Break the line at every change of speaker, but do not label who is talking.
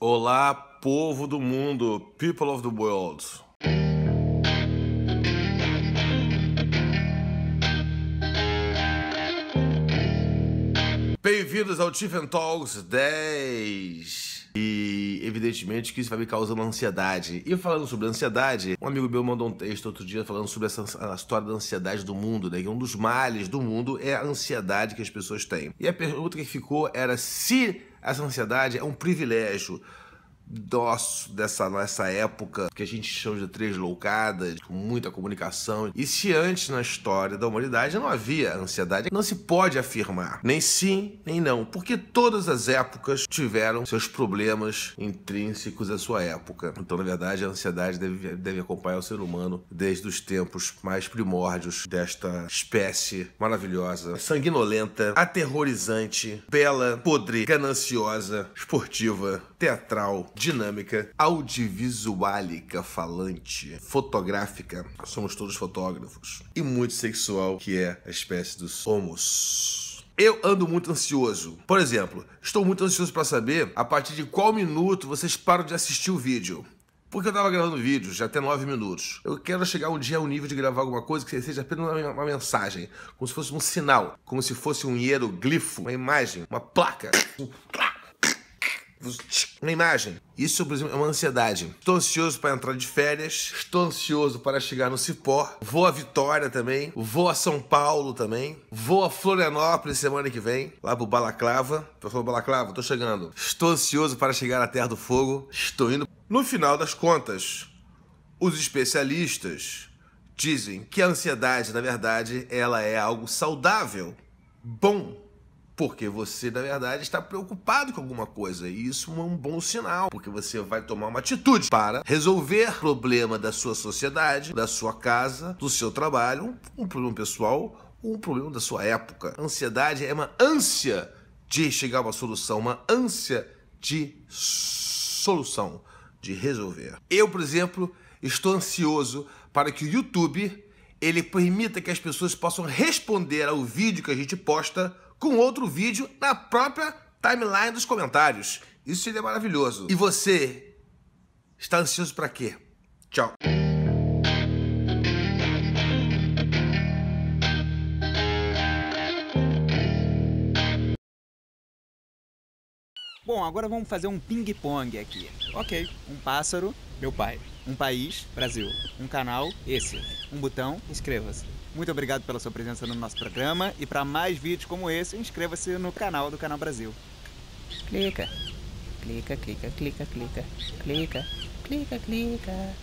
Olá, povo do mundo, people of the world. bem-vindos ao Tiffen Talks 10. E evidentemente que isso vai me causando ansiedade. E falando sobre ansiedade, um amigo meu mandou um texto outro dia falando sobre essa, a história da ansiedade do mundo, né? Que um dos males do mundo é a ansiedade que as pessoas têm. E a pergunta que ficou era se essa ansiedade é um privilégio dócil dessa nossa época que a gente chama de três loucadas, com muita comunicação. E se antes na história da humanidade não havia ansiedade, não se pode afirmar nem sim nem não, porque todas as épocas tiveram seus problemas intrínsecos à sua época. Então, na verdade, a ansiedade deve, deve acompanhar o ser humano desde os tempos mais primórdios desta espécie maravilhosa, sanguinolenta, aterrorizante, bela, podre, gananciosa, esportiva teatral, dinâmica, audiovisualica, falante, fotográfica. Somos todos fotógrafos. E muito sexual, que é a espécie dos homos. Eu ando muito ansioso. Por exemplo, estou muito ansioso para saber a partir de qual minuto vocês param de assistir o vídeo. Porque eu estava gravando vídeos de até 9 minutos. Eu quero chegar um dia ao nível de gravar alguma coisa que seja apenas uma, uma mensagem, como se fosse um sinal, como se fosse um hieroglifo, uma imagem, uma placa. Um... Uma imagem. Isso, por exemplo, é uma ansiedade. Estou ansioso para entrar de férias. Estou ansioso para chegar no Cipó. Vou a Vitória também. Vou a São Paulo também. Vou a Florianópolis semana que vem. Lá pro Balaclava. Pessoal, Balaclava, tô chegando. Estou ansioso para chegar à Terra do Fogo. Estou indo. No final das contas, os especialistas dizem que a ansiedade, na verdade, ela é algo saudável, bom porque você, na verdade, está preocupado com alguma coisa. E isso é um bom sinal, porque você vai tomar uma atitude para resolver o problema da sua sociedade, da sua casa, do seu trabalho, um problema pessoal ou um problema da sua época. ansiedade é uma ânsia de chegar a uma solução, uma ânsia de solução, de resolver. Eu, por exemplo, estou ansioso para que o YouTube ele permita que as pessoas possam responder ao vídeo que a gente posta com outro vídeo na própria timeline dos comentários. Isso seria maravilhoso. E você está ansioso para quê? Tchau. Bom, agora vamos fazer um ping-pong aqui. Ok, um pássaro meu pai. Um país, Brasil. Um canal, esse. Um botão, inscreva-se. Muito obrigado pela sua presença no nosso programa e para mais vídeos como esse, inscreva-se no canal do Canal Brasil. Clica. Clica, clica, clica, clica. Clica, clica, clica.